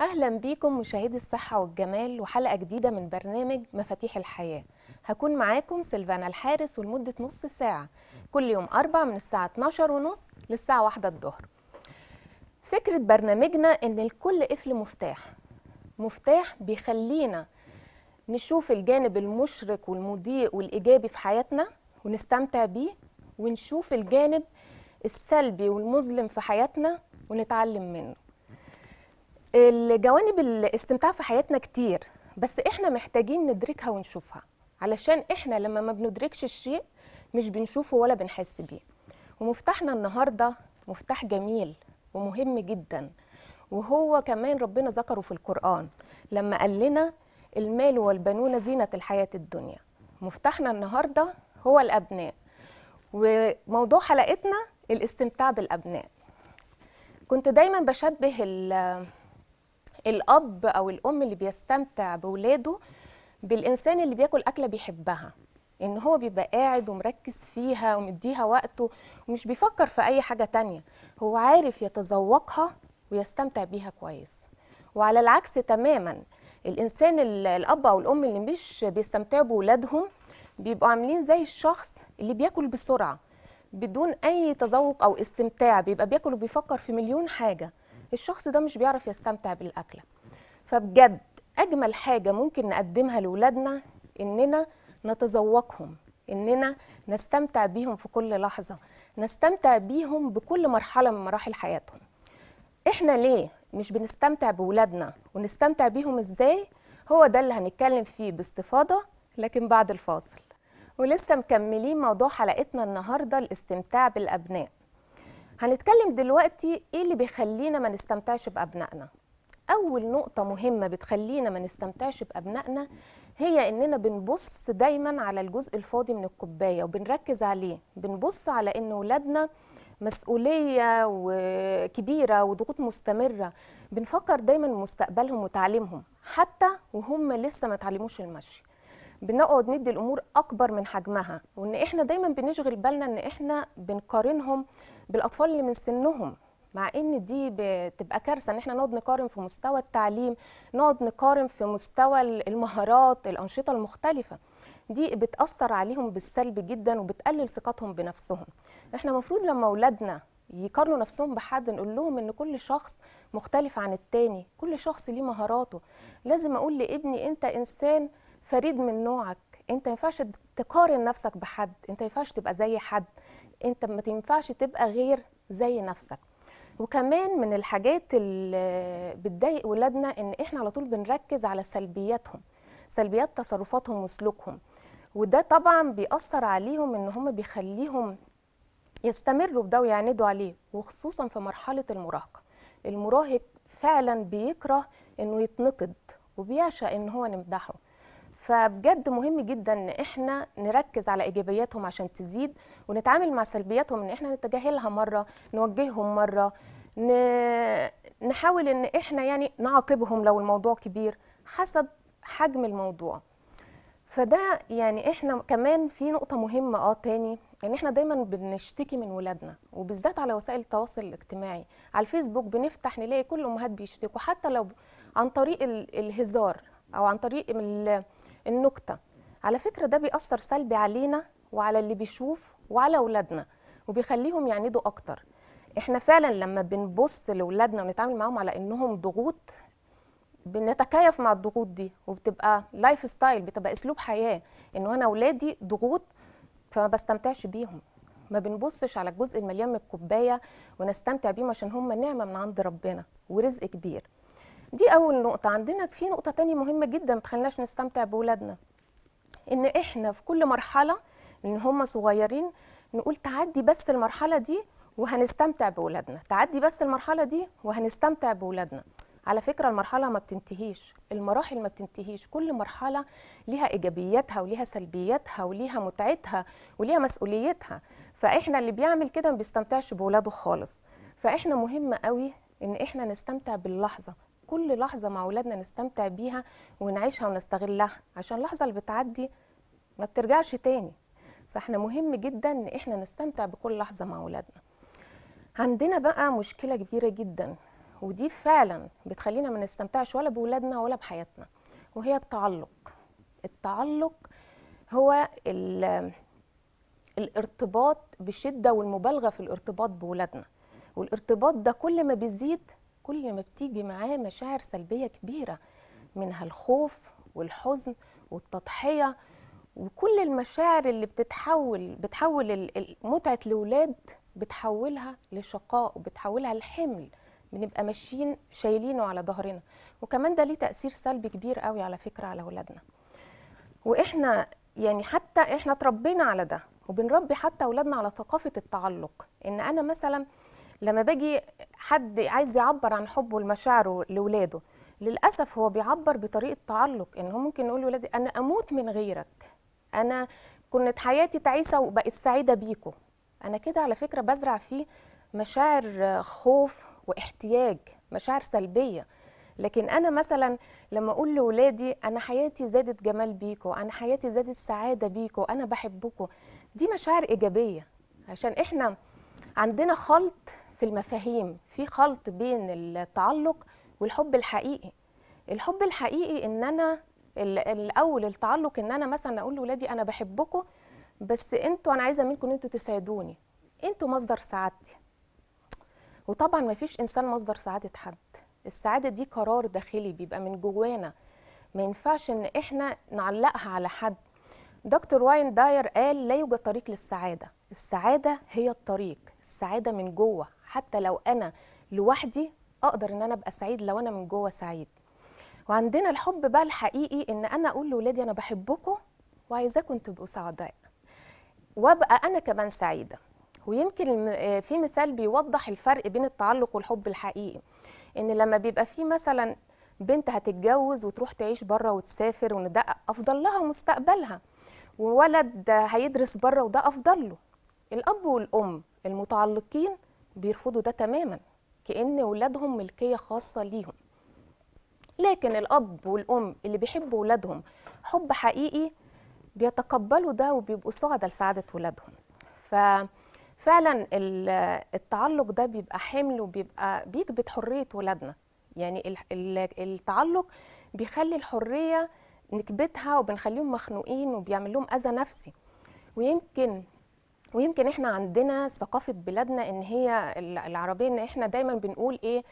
اهلا بيكم مشاهدي الصحه والجمال وحلقه جديده من برنامج مفاتيح الحياه هكون معاكم سيلفانا الحارس ولمده نص ساعه كل يوم اربع من الساعه 12 ونص للساعه واحدة الظهر فكره برنامجنا ان لكل قفل مفتاح مفتاح بيخلينا نشوف الجانب المشرق والمضيء والايجابي في حياتنا ونستمتع بيه ونشوف الجانب السلبي والمظلم في حياتنا ونتعلم منه الجوانب الاستمتاع في حياتنا كتير بس احنا محتاجين ندركها ونشوفها علشان احنا لما ما بندركش الشيء مش بنشوفه ولا بنحس بيه ومفتاحنا النهارده مفتاح جميل ومهم جدا وهو كمان ربنا ذكره في القرآن لما قال لنا المال والبنون زينة الحياة الدنيا مفتاحنا النهاردة هو الأبناء وموضوع حلقتنا الاستمتاع بالأبناء كنت دايما بشبه الاب او الام اللي بيستمتع بولاده بالانسان اللي بياكل اكله بيحبها ان هو بيبقى قاعد ومركز فيها ومديها وقته ومش بيفكر في اي حاجه تانية هو عارف يتذوقها ويستمتع بيها كويس وعلى العكس تماما الانسان الاب او الام اللي مش بيستمتعوا بولادهم بيبقوا عاملين زي الشخص اللي بياكل بسرعه بدون اي تذوق او استمتاع بيبقى بياكل وبيفكر في مليون حاجه الشخص ده مش بيعرف يستمتع بالاكله فبجد اجمل حاجه ممكن نقدمها لاولادنا اننا نتذوقهم اننا نستمتع بيهم في كل لحظه نستمتع بيهم بكل مرحله من مراحل حياتهم احنا ليه مش بنستمتع بولادنا ونستمتع بيهم ازاي هو ده اللي هنتكلم فيه باستفاضه لكن بعد الفاصل ولسه مكملين موضوع حلقتنا النهارده الاستمتاع بالابناء هنتكلم دلوقتي ايه اللي بيخلينا ما نستمتعش بابنائنا اول نقطه مهمه بتخلينا ما نستمتعش بابنائنا هي اننا بنبص دايما على الجزء الفاضي من الكوبايه وبنركز عليه بنبص على ان ولادنا مسؤوليه وكبيره وضغوط مستمره بنفكر دايما مستقبلهم وتعليمهم حتى وهم لسه ما تعلموش المشي بنقعد ندي الامور اكبر من حجمها وان احنا دايما بنشغل بالنا ان احنا بنقارنهم بالاطفال اللي من سنهم مع ان دي بتبقى كارثه ان احنا نقعد نقارن في مستوى التعليم نقعد نقارن في مستوى المهارات الانشطه المختلفه دي بتاثر عليهم بالسلب جدا وبتقلل ثقتهم بنفسهم احنا المفروض لما اولادنا يقارنوا نفسهم بحد نقول لهم ان كل شخص مختلف عن التاني كل شخص ليه مهاراته لازم اقول لابني انت انسان فريد من نوعك انت ما ينفعش تقارن نفسك بحد انت ما ينفعش تبقى زي حد انت ما ينفعش تبقى غير زي نفسك وكمان من الحاجات اللي بتضايق ولادنا ان احنا على طول بنركز على سلبياتهم سلبيات تصرفاتهم وسلوكهم وده طبعا بيأثر عليهم ان هم بيخليهم يستمروا بده ويعندوا عليه وخصوصا في مرحله المراهقه المراهق فعلا بيكره انه يتنقد وبيعشق ان هو نمدحه فبجد مهم جدا ان احنا نركز على ايجابياتهم عشان تزيد ونتعامل مع سلبياتهم ان احنا نتجاهلها مره نوجههم مره نحاول ان احنا يعني نعاقبهم لو الموضوع كبير حسب حجم الموضوع فده يعني احنا كمان في نقطه مهمه اه تاني ان يعني احنا دايما بنشتكي من ولادنا وبالذات على وسائل التواصل الاجتماعي على الفيسبوك بنفتح نلاقي كل الامهات بيشتكوا حتى لو عن طريق الهزار او عن طريق النكته على فكره ده بيأثر سلبي علينا وعلى اللي بيشوف وعلى اولادنا وبيخليهم يعندوا اكتر احنا فعلا لما بنبص لاولادنا ونتعامل معاهم على انهم ضغوط بنتكيف مع الضغوط دي وبتبقى لايف ستايل بتبقى اسلوب حياه انه انا اولادي ضغوط فما بستمتعش بيهم ما بنبصش على الجزء المليان من الكوبايه ونستمتع بيهم عشان هم نعمه من عند ربنا ورزق كبير دي اول نقطه عندنا في نقطه تانية مهمه جدا ما تخليناش نستمتع باولادنا ان احنا في كل مرحله ان هم صغيرين نقول تعدي بس المرحله دي وهنستمتع باولادنا تعدي بس المرحله دي وهنستمتع باولادنا على فكره المرحله ما بتنتهيش المراحل ما بتنتهيش كل مرحله ليها ايجابياتها وليها سلبياتها وليها متعتها وليها مسؤوليتها فاحنا اللي بيعمل كده ما بيستمتعش باولاده خالص فاحنا مهم قوي ان احنا نستمتع باللحظه كل لحظه مع اولادنا نستمتع بيها ونعيشها ونستغلها عشان اللحظه اللي بتعدي ما بترجعش تاني فاحنا مهم جدا ان احنا نستمتع بكل لحظه مع اولادنا عندنا بقى مشكله كبيره جدا ودي فعلا بتخلينا ما نستمتعش ولا باولادنا ولا بحياتنا وهي التعلق التعلق هو الارتباط بشده والمبالغه في الارتباط باولادنا والارتباط ده كل ما بيزيد كل ما بتيجي معاه مشاعر سلبيه كبيره منها الخوف والحزن والتضحيه وكل المشاعر اللي بتتحول بتحول متعه الاولاد بتحولها لشقاء وبتحولها لحمل بنبقى ماشيين شايلينه على ظهرنا وكمان ده ليه تاثير سلبي كبير قوي على فكره على اولادنا واحنا يعني حتى احنا اتربينا على ده وبنربي حتى اولادنا على ثقافه التعلق ان انا مثلا لما باجي حد عايز يعبر عن حبه لمشاعره لاولاده للاسف هو بيعبر بطريقه تعلق ان هو ممكن يقول لولادي انا اموت من غيرك انا كنت حياتي تعيسه وبقت سعيده بيكو انا كده على فكره بزرع فيه مشاعر خوف واحتياج مشاعر سلبيه لكن انا مثلا لما اقول لاولادي انا حياتي زادت جمال بيكو انا حياتي زادت سعاده بيكو انا بحبكو دي مشاعر ايجابيه عشان احنا عندنا خلط في المفاهيم في خلط بين التعلق والحب الحقيقي الحب الحقيقي ان انا الاول التعلق ان انا مثلا اقول لاولادي انا بحبكم بس انتوا انا عايزه منكم ان انتوا تسعدوني انتوا مصدر سعادتي وطبعا ما فيش انسان مصدر سعاده حد السعاده دي قرار داخلي بيبقى من جوانا ما ينفعش ان احنا نعلقها على حد دكتور واين داير قال لا يوجد طريق للسعاده السعاده هي الطريق السعاده من جوه حتى لو انا لوحدي اقدر ان انا ابقى سعيد لو انا من جوه سعيد وعندنا الحب بقى الحقيقي ان انا اقول لاولادي انا بحبكم وعايزاكم تبقوا سعداء وابقى انا كمان سعيده ويمكن آه، في مثال بيوضح الفرق بين التعلق والحب الحقيقي ان لما بيبقى في مثلا بنت هتتجوز وتروح تعيش بره وتسافر وان ده افضل لها مستقبلها وولد هيدرس بره وده افضل له الاب والام المتعلقين بيرفضوا ده تماما كأن ولادهم ملكية خاصة ليهم لكن الأب والأم اللي بيحبوا ولادهم حب حقيقي بيتقبلوا ده وبيبقوا سعداء لسعادة ولادهم ففعلا التعلق ده بيبقى حمل وبيبقى بيكبت حرية ولادنا يعني التعلق بيخلي الحرية نكبتها وبنخليهم مخنوقين وبيعمل لهم أذى نفسي ويمكن ويمكن احنا عندنا ثقافه بلادنا ان هي العربيه ان احنا دايما بنقول ايه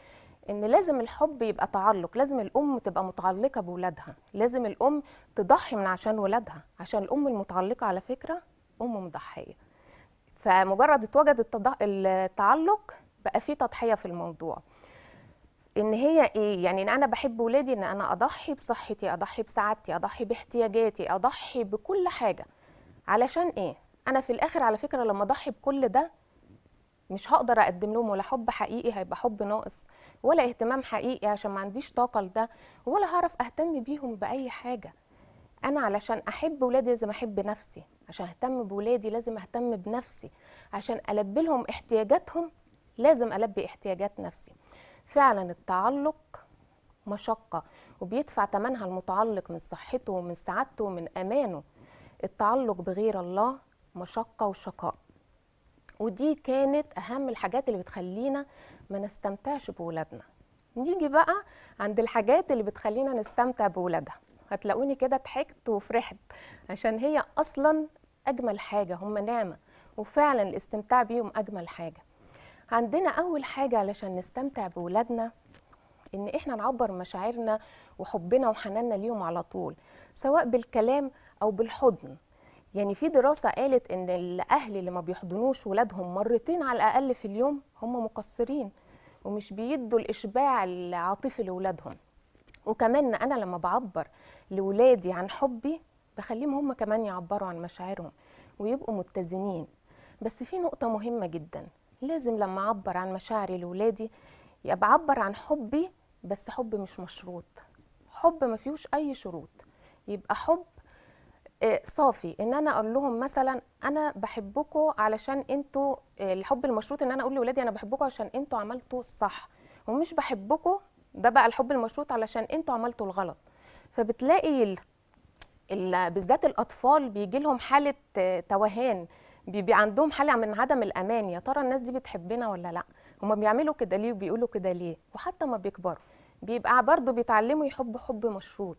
ان لازم الحب يبقى تعلق لازم الام تبقى متعلقه بولادها لازم الام تضحي من عشان ولادها عشان الام المتعلقه على فكره ام مضحيه فمجرد اتوجد التعلق بقى في تضحيه في الموضوع ان هي ايه يعني إن انا بحب ولادي ان انا اضحي بصحتي اضحي بسعادتي اضحي باحتياجاتي اضحي بكل حاجه علشان ايه انا في الاخر على فكره لما اضحي بكل ده مش هقدر اقدم لهم ولا حب حقيقي هيبقى حب ناقص ولا اهتمام حقيقي عشان ما عنديش طاقه لده ولا هعرف اهتم بيهم باي حاجه انا علشان احب ولادي لازم احب نفسي عشان اهتم بولادي لازم اهتم بنفسي عشان البي لهم احتياجاتهم لازم البي احتياجات نفسي فعلا التعلق مشقه وبيدفع ثمنها المتعلق من صحته ومن سعادته ومن امانه التعلق بغير الله مشقه وشقاء ودي كانت اهم الحاجات اللي بتخلينا ما نستمتعش بولادنا نيجي بقى عند الحاجات اللي بتخلينا نستمتع بولادها هتلاقوني كده ضحكت وفرحت عشان هي اصلا اجمل حاجه هم نعمه وفعلا الاستمتاع بيهم اجمل حاجه عندنا اول حاجه علشان نستمتع بولادنا ان احنا نعبر مشاعرنا وحبنا وحناننا ليهم على طول سواء بالكلام او بالحضن يعني في دراسه قالت ان الاهل اللي ما بيحضنوش ولادهم مرتين على الاقل في اليوم هم مقصرين ومش بيدوا الاشباع العاطفي لاولادهم وكمان انا لما بعبر لولادي عن حبي بخليهم هم كمان يعبروا عن مشاعرهم ويبقوا متزنين بس في نقطه مهمه جدا لازم لما اعبر عن مشاعري لولادي يبقى بعبر عن حبي بس حب مش مشروط حب ما فيهوش اي شروط يبقى حب آه، صافي ان انا اقول لهم مثلا انا بحبكم علشان انتوا آه، الحب المشروط ان انا اقول لاولادي انا بحبكم عشان انتوا عملتوا الصح ومش بحبكم ده بقى الحب المشروط علشان انتوا عملتوا الغلط فبتلاقي بالذات الاطفال بيجي لهم حاله آه، توهان بيبقى عندهم حاله من عدم الامان يا ترى الناس دي بتحبنا ولا لا هما بيعملوا كده ليه وبيقولوا كده ليه وحتى ما بيكبروا بيبقى برضه بيتعلموا يحبوا حب مشروط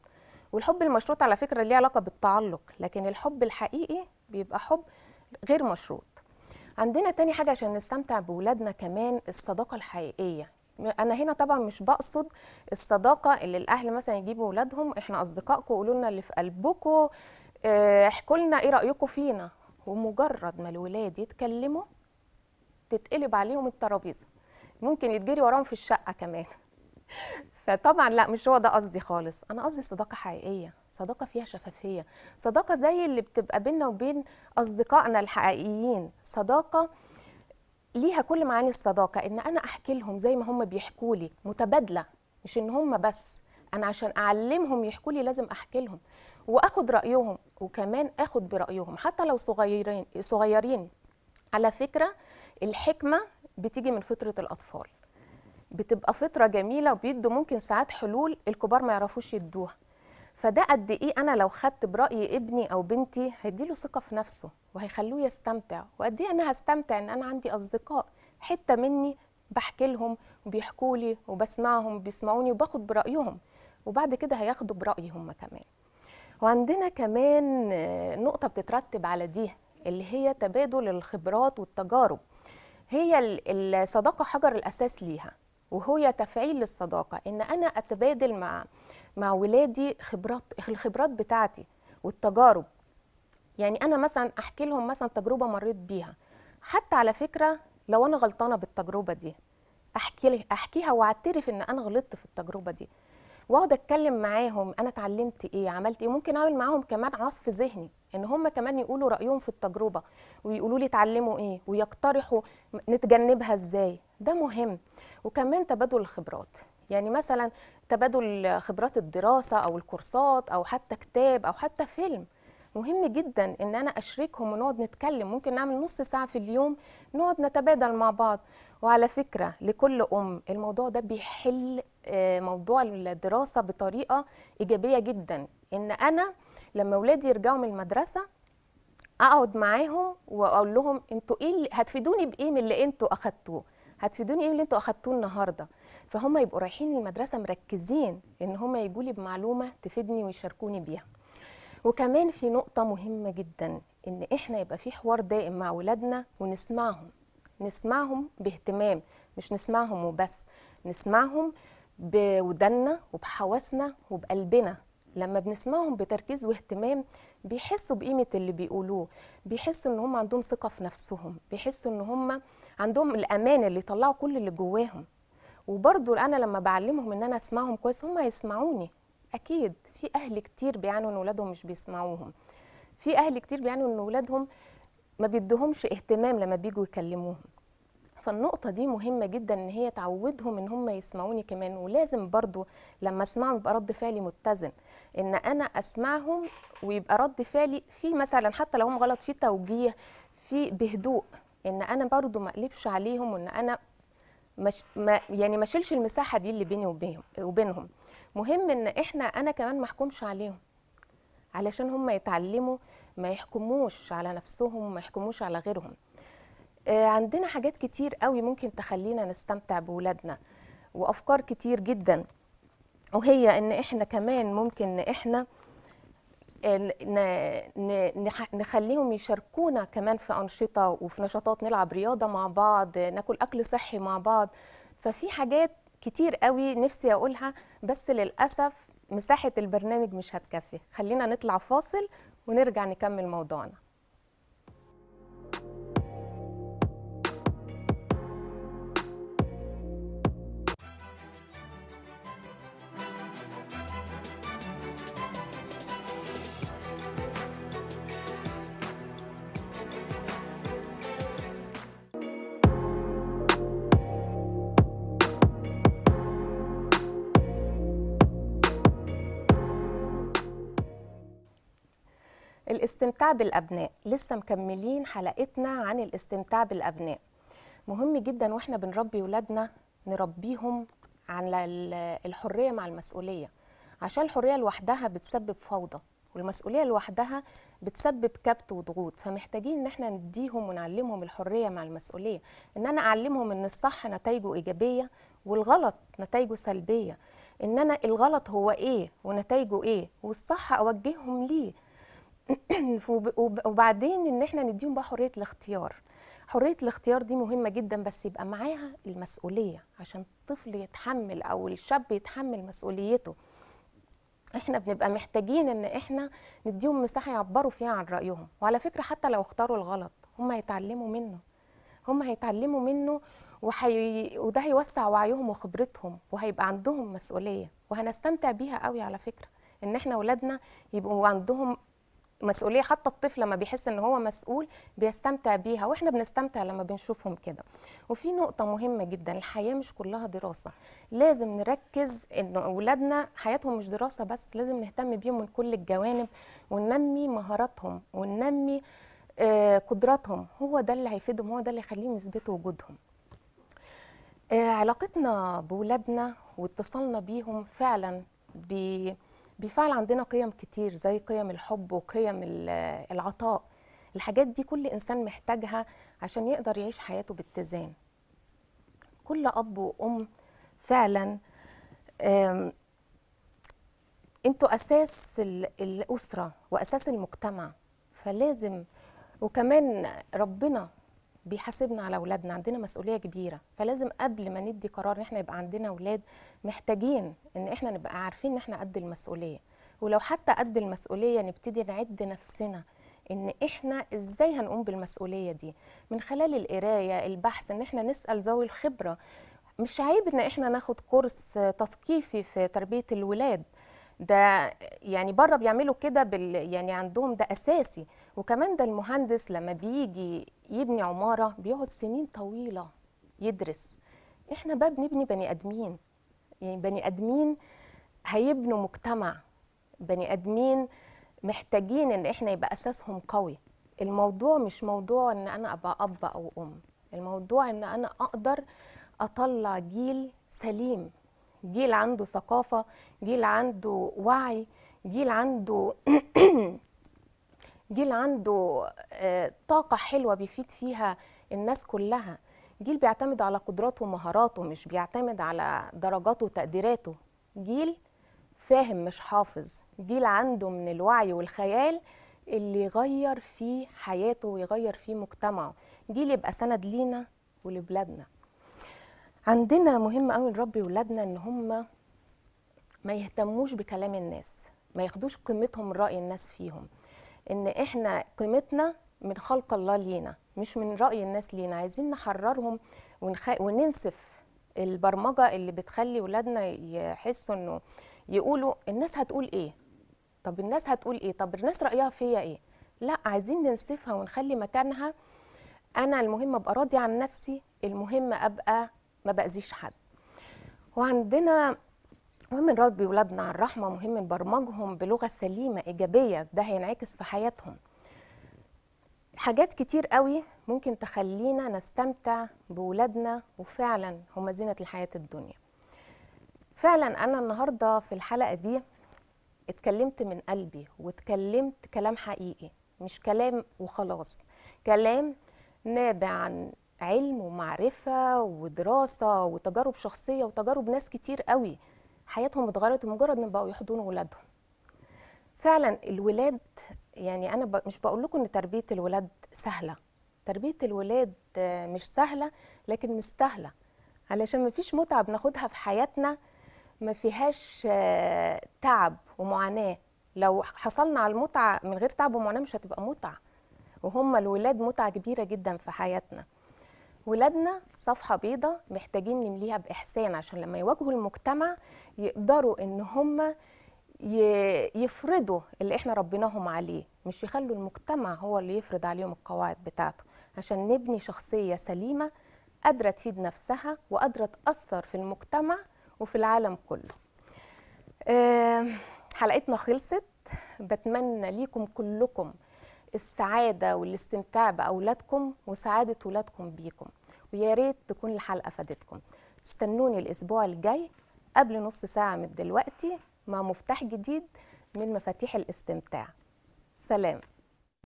والحب المشروط على فكره ليه علاقه بالتعلق لكن الحب الحقيقي بيبقى حب غير مشروط عندنا تاني حاجه عشان نستمتع بولادنا كمان الصداقه الحقيقيه انا هنا طبعا مش بقصد الصداقه اللي الاهل مثلا يجيبوا ولادهم احنا اصدقائكم قولوا لنا اللي في قلبكم آه، احكوا لنا ايه رايكم فينا ومجرد ما الولاد يتكلموا تتقلب عليهم الترابيزه ممكن يتجري وراهم في الشقه كمان فطبعا لا مش هو ده قصدي خالص انا قصدي صداقه حقيقيه صداقه فيها شفافيه صداقه زي اللي بتبقى بيننا وبين اصدقائنا الحقيقيين صداقه ليها كل معاني الصداقه ان انا احكي لهم زي ما هم بيحكوا لي متبادله مش ان هم بس انا عشان اعلمهم يحكوا لي لازم احكي لهم واخد رايهم وكمان اخد برايهم حتى لو صغيرين صغيرين على فكره الحكمه بتيجي من فطره الاطفال بتبقى فطره جميله وبيدوا ممكن ساعات حلول الكبار ما يعرفوش يدوها فده قد ايه انا لو خدت براي ابني او بنتي هيديله ثقه في نفسه وهيخلوه يستمتع وقد ايه انا هستمتع ان انا عندي اصدقاء حته مني بحكي لهم وبيحكوا لي وبسمعهم بيسمعوني وباخد برايهم وبعد كده هياخدوا برايي هم كمان وعندنا كمان نقطه بتترتب على دي اللي هي تبادل الخبرات والتجارب هي الصداقه حجر الاساس ليها وهو تفعيل الصداقه ان انا اتبادل مع مع ولادي خبرات الخبرات بتاعتي والتجارب يعني انا مثلا احكي لهم مثلا تجربه مريت بيها حتى على فكره لو انا غلطانه بالتجربه دي احكي احكيها واعترف ان انا غلطت في التجربه دي واقعد اتكلم معاهم انا اتعلمت ايه عملت ايه ممكن اعمل معاهم كمان عصف ذهني ان هم كمان يقولوا رايهم في التجربه ويقولوا لي اتعلموا ايه ويقترحوا نتجنبها ازاي ده مهم وكمان تبادل الخبرات يعني مثلا تبادل خبرات الدراسه او الكورسات او حتى كتاب او حتى فيلم مهم جدا ان انا اشركهم ونقعد نتكلم ممكن نعمل نص ساعه في اليوم نقعد نتبادل مع بعض وعلى فكره لكل ام الموضوع ده بيحل آه، موضوع الدراسه بطريقه ايجابيه جدا ان انا لما اولادي يرجعوا من المدرسه اقعد معاهم واقول لهم انتوا ايه هتفيدوني بايه من اللي انتوا اخدتوه هتفيدوني ايه اللي انتوا اخدتوه النهارده فهم يبقوا رايحين المدرسه مركزين ان هم يجوا لي بمعلومه تفيدني ويشاركوني بيها وكمان في نقطه مهمه جدا ان احنا يبقى في حوار دائم مع اولادنا ونسمعهم نسمعهم باهتمام مش نسمعهم وبس نسمعهم بودنا وبحواسنا وبقلبنا لما بنسمعهم بتركيز واهتمام بيحسوا بقيمه اللي بيقولوه بيحسوا ان هم عندهم ثقه في نفسهم بيحسوا ان هم عندهم الامان اللي يطلعوا كل اللي جواهم وبرضو انا لما بعلمهم ان انا اسمعهم كويس هم هيسمعوني اكيد في اهل كتير بيعانوا ان ولادهم مش بيسمعوهم في اهل كتير بيعانوا ان ولادهم ما بيدهمش اهتمام لما بيجوا يكلموهم فالنقطة دي مهمة جدا ان هي تعودهم ان هم يسمعوني كمان ولازم برضو لما اسمعهم يبقى رد فعلي متزن ان انا اسمعهم ويبقى رد فعلي في مثلا حتى لو هم غلط في توجيه في بهدوء ان انا برضو ما اقلبش عليهم وان انا مش ما يعني ما اشيلش المساحه دي اللي بيني وبينهم وبينهم مهم ان احنا انا كمان ما احكمش عليهم علشان هم يتعلموا ما يحكموش على نفسهم ما يحكموش على غيرهم آه، عندنا حاجات كتير قوي ممكن تخلينا نستمتع بولادنا وافكار كتير جدا وهي ان احنا كمان ممكن احنا آه، نخليهم يشاركونا كمان في أنشطة وفي نشاطات نلعب رياضة مع بعض ناكل أكل صحي مع بعض ففي حاجات كتير قوي نفسي أقولها بس للأسف مساحة البرنامج مش هتكفي خلينا نطلع فاصل ونرجع نكمل موضوعنا الاستمتاع بالأبناء لسه مكملين حلقتنا عن الاستمتاع بالأبناء مهم جدا وإحنا بنربي ولادنا نربيهم عن الحرية مع المسؤولية عشان الحرية لوحدها بتسبب فوضى والمسؤولية لوحدها بتسبب كبت وضغوط فمحتاجين ان احنا نديهم ونعلمهم الحرية مع المسؤولية ان انا اعلمهم ان الصح نتائجه ايجابية والغلط نتائجه سلبية ان انا الغلط هو ايه ونتائجه ايه والصح اوجههم ليه وبعدين ان احنا نديهم بقى حريه الاختيار حريه الاختيار دي مهمه جدا بس يبقى معاها المسؤوليه عشان الطفل يتحمل او الشاب يتحمل مسؤوليته احنا بنبقى محتاجين ان احنا نديهم مساحه يعبروا فيها عن رايهم وعلى فكره حتى لو اختاروا الغلط هم هيتعلموا منه هم هيتعلموا منه وحي... وده هيوسع وعيهم وخبرتهم وهيبقى عندهم مسؤوليه وهنستمتع بيها قوي على فكره ان احنا اولادنا يبقوا عندهم مسؤوليه حتى الطفل لما بيحس ان هو مسؤول بيستمتع بيها واحنا بنستمتع لما بنشوفهم كده وفي نقطه مهمه جدا الحياه مش كلها دراسه لازم نركز ان اولادنا حياتهم مش دراسه بس لازم نهتم بيهم من كل الجوانب وننمي مهاراتهم وننمي آه، قدراتهم هو ده اللي هيفيدهم هو ده اللي يخليهم يثبتوا وجودهم آه، علاقتنا بولادنا واتصالنا بيهم فعلا بي بيفعل عندنا قيم كتير زي قيم الحب وقيم آه، العطاء الحاجات دي كل إنسان محتاجها عشان يقدر يعيش حياته باتزان كل أب وأم فعلا انتوا أساس الأسرة وأساس المجتمع فلازم وكمان ربنا بيحاسبنا على اولادنا عندنا مسؤوليه كبيره فلازم قبل ما ندي قرار ان احنا يبقى عندنا اولاد محتاجين ان احنا نبقى عارفين ان احنا قد المسؤوليه ولو حتى قد المسؤوليه نبتدي نعد نفسنا ان احنا ازاي هنقوم بالمسؤوليه دي من خلال القرايه البحث ان احنا نسال ذوي الخبره مش عيب ان احنا ناخد كورس تثقيفي في تربيه الولاد ده يعني بره بيعملوا كده بال يعني عندهم ده اساسي وكمان ده المهندس لما بيجي يبني عماره بيقعد سنين طويله يدرس احنا بقى بنبني بني ادمين يعني بني ادمين هيبنوا مجتمع بني ادمين محتاجين ان احنا يبقى اساسهم قوي الموضوع مش موضوع ان انا ابقى اب او ام الموضوع ان انا اقدر اطلع جيل سليم جيل عنده ثقافه جيل عنده وعي جيل عنده جيل عنده آه، طاقه حلوه بيفيد فيها الناس كلها جيل بيعتمد على قدراته ومهاراته مش بيعتمد على درجاته وتقديراته جيل فاهم مش حافظ جيل عنده من الوعي والخيال اللي يغير فيه حياته ويغير فيه مجتمعه جيل يبقى سند لينا ولبلادنا عندنا مهم قوي نربي ولادنا ان هم ما يهتموش بكلام الناس ما ياخدوش قيمتهم راي الناس فيهم ان احنا قيمتنا من خلق الله لينا مش من راي الناس لينا عايزين نحررهم ونخ... وننسف البرمجه اللي بتخلي ولادنا يحسوا انه يقولوا الناس هتقول ايه طب الناس هتقول ايه طب الناس رايها فيا ايه لا عايزين ننسفها ونخلي مكانها انا المهم ابقى راضي عن نفسي المهم ابقى ما باذيش حد وعندنا مهم نربي ولادنا على الرحمه مهم نبرمجهم بلغه سليمه ايجابيه ده هينعكس في حياتهم حاجات كتير قوي ممكن تخلينا نستمتع بولادنا وفعلا هم زينه الحياه الدنيا فعلا انا النهارده في الحلقه دي اتكلمت من قلبي واتكلمت كلام حقيقي مش كلام وخلاص كلام نابع عن علم ومعرفه ودراسه وتجارب شخصيه وتجارب ناس كتير قوي حياتهم اتغيرت مجرد ما بقوا يحضنوا ولادهم فعلا الولاد يعني انا مش بقول لكم ان تربيه الولاد سهله تربيه الولاد مش سهله لكن مستاهله علشان مفيش متعه بناخدها في حياتنا ما فيهاش تعب ومعاناه لو حصلنا على المتعه من غير تعب ومعاناه مش هتبقى متعه وهم الولاد متعه كبيره جدا في حياتنا ولادنا صفحه بيضة محتاجين نمليها باحسان عشان لما يواجهوا المجتمع يقدروا ان هم يفرضوا اللي احنا ربيناهم عليه مش يخلوا المجتمع هو اللي يفرض عليهم القواعد بتاعته عشان نبني شخصيه سليمه قادره تفيد نفسها وقادره تاثر في المجتمع وفي العالم كله حلقتنا خلصت بتمنى ليكم كلكم السعاده والاستمتاع باولادكم وسعاده ولادكم بيكم ويا ريت تكون الحلقه فادتكم استنوني الاسبوع الجاي قبل نص ساعه من دلوقتي مع مفتاح جديد من مفاتيح الاستمتاع سلام